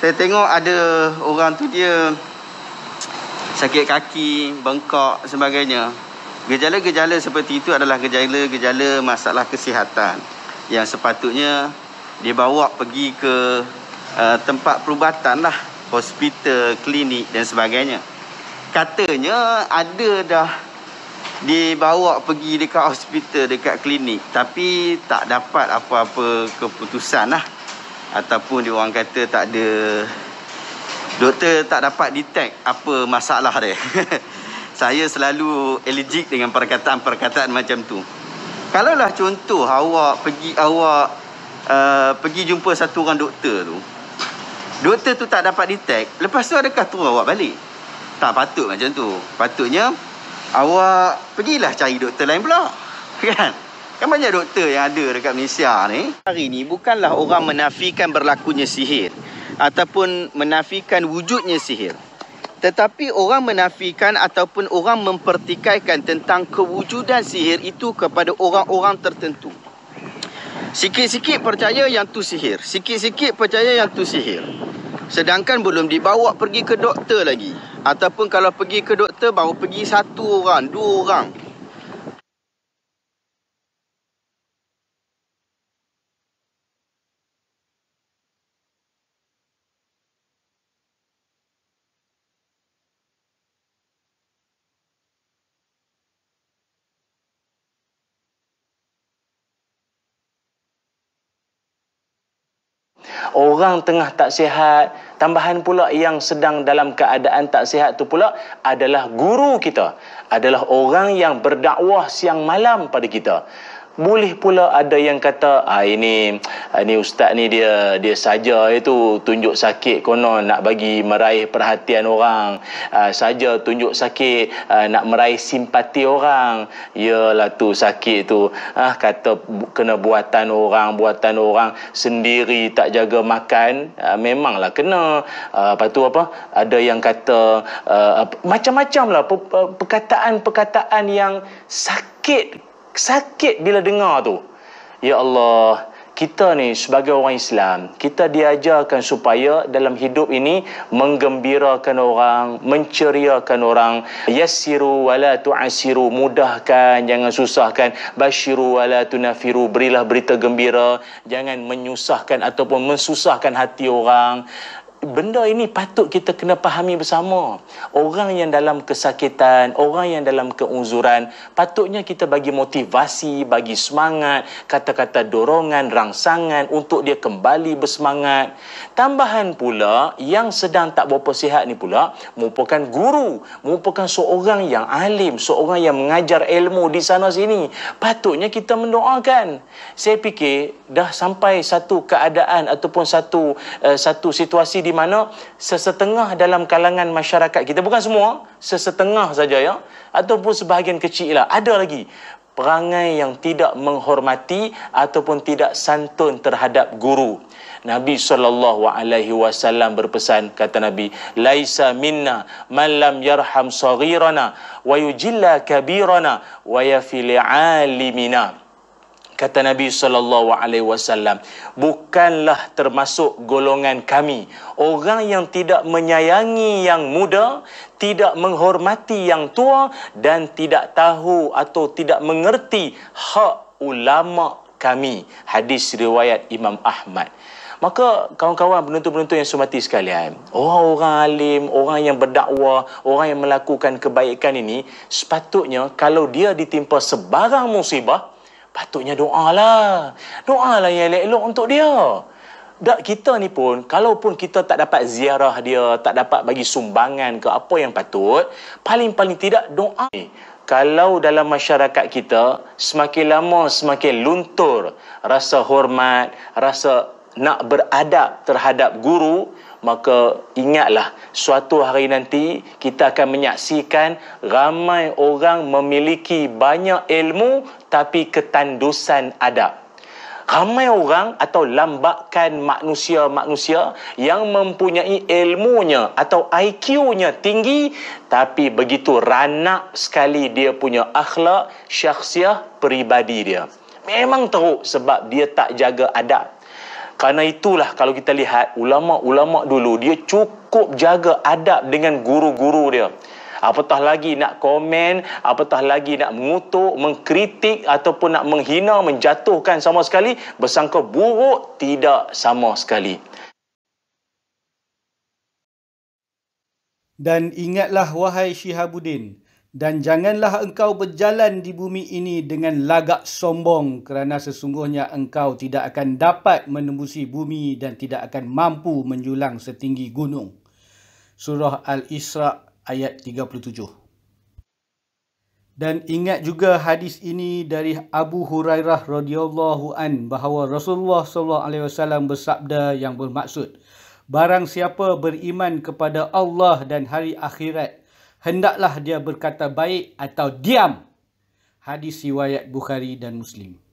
saya tengok ada orang tu dia sakit kaki, bengkok sebagainya. Gejala-gejala seperti itu adalah gejala-gejala masalah kesihatan yang sepatutnya dia bawa pergi ke uh, tempat perubatan lah, hospital, klinik dan sebagainya. Katanya ada dah dibawa pergi dekat hospital, dekat klinik tapi tak dapat apa-apa keputusan lah ataupun dia orang kata tak ada doktor tak dapat detect apa masalah dia. saya selalu allergic dengan perkataan-perkataan macam tu. Kalaulah contoh awak pergi awak uh, pergi jumpa satu orang doktor tu. Doktor tu tak dapat detect, lepas tu adakah tu awak balik? Tak patut macam tu. Patutnya awak pergilah cari doktor lain pula. Kan? Kan banyak doktor yang ada dekat Malaysia ni. Hari ni bukanlah orang menafikan berlakunya sihir ataupun menafikan wujudnya sihir. Tetapi orang menafikan ataupun orang mempertikaikan tentang kewujudan sihir itu kepada orang-orang tertentu. Sikit-sikit percaya yang tu sihir. Sikit-sikit percaya yang tu sihir. Sedangkan belum dibawa pergi ke doktor lagi. Ataupun kalau pergi ke doktor baru pergi satu orang, dua orang. orang tengah tak sihat, tambahan pula yang sedang dalam keadaan tak sihat tu pula adalah guru kita, adalah orang yang berdakwah siang malam pada kita boleh pula ada yang kata ah ini ah, ini ustaz ni dia dia saja itu tunjuk sakit konon nak bagi meraih perhatian orang ah, saja tunjuk sakit ah, nak meraih simpati orang iyalah tu sakit tu ah kata kena buatan orang buatan orang sendiri tak jaga makan ah, memanglah kena ah, lepas tu apa ada yang kata ah, macam-macamlah perkataan-perkataan yang sakit sakit bila dengar tu. Ya Allah, kita ni sebagai orang Islam, kita diajarkan supaya dalam hidup ini menggembirakan orang, menceriakan orang. Yassiru wala tu'asiru, mudahkan, jangan susahkan. Bashiru wala tunafiru, berilah berita gembira. Jangan menyusahkan ataupun mensusahkan hati orang benda ini patut kita kena fahami bersama. Orang yang dalam kesakitan, orang yang dalam keunzuran, patutnya kita bagi motivasi, bagi semangat, kata-kata dorongan, rangsangan untuk dia kembali bersemangat. Tambahan pula, yang sedang tak berapa sihat ni pula, merupakan guru, merupakan seorang yang alim, seorang yang mengajar ilmu di sana sini. Patutnya kita mendoakan. Saya fikir, dah sampai satu keadaan ataupun satu uh, satu situasi di mana sesetengah dalam kalangan masyarakat kita bukan semua sesetengah saja ya ataupun sebahagian kecil lah ada lagi perangai yang tidak menghormati ataupun tidak santun terhadap guru Nabi saw alaihi wasallam berpesan kata Nabi laisa minna man lam yarham saghirana wa yujilla kabirana wa yafil alimina kata Nabi sallallahu alaihi wasallam bukanlah termasuk golongan kami orang yang tidak menyayangi yang muda tidak menghormati yang tua dan tidak tahu atau tidak mengerti hak ulama kami hadis riwayat Imam Ahmad Maka kawan-kawan penonton-penonton yang sumati sekalian, orang-orang alim, orang yang berdakwah, orang yang melakukan kebaikan ini, sepatutnya kalau dia ditimpa sebarang musibah, Patutnya doa lah. Doa lah yang elok-elok untuk dia. Dak kita ni pun, kalaupun kita tak dapat ziarah dia, tak dapat bagi sumbangan ke apa yang patut, paling-paling tidak doa ni. Kalau dalam masyarakat kita, semakin lama semakin luntur rasa hormat, rasa nak beradab terhadap guru maka ingatlah suatu hari nanti kita akan menyaksikan ramai orang memiliki banyak ilmu tapi ketandusan adab ramai orang atau lambakan manusia-manusia yang mempunyai ilmunya atau IQ-nya tinggi tapi begitu ranak sekali dia punya akhlak, syakhsiah, peribadi dia. Memang teruk sebab dia tak jaga adab. Kerana itulah kalau kita lihat ulama-ulama dulu dia cukup jaga adab dengan guru-guru dia. Apatah lagi nak komen, apatah lagi nak mengutuk, mengkritik ataupun nak menghina, menjatuhkan sama sekali, bersangka buruk tidak sama sekali. Dan ingatlah wahai Syihabuddin, dan janganlah engkau berjalan di bumi ini dengan lagak sombong kerana sesungguhnya engkau tidak akan dapat menembusi bumi dan tidak akan mampu menjulang setinggi gunung. Surah Al-Isra ayat 37. Dan ingat juga hadis ini dari Abu Hurairah radhiyallahu an bahawa Rasulullah sallallahu alaihi wasallam bersabda yang bermaksud barang siapa beriman kepada Allah dan hari akhirat hendaklah dia berkata baik atau diam. Hadis riwayat Bukhari dan Muslim.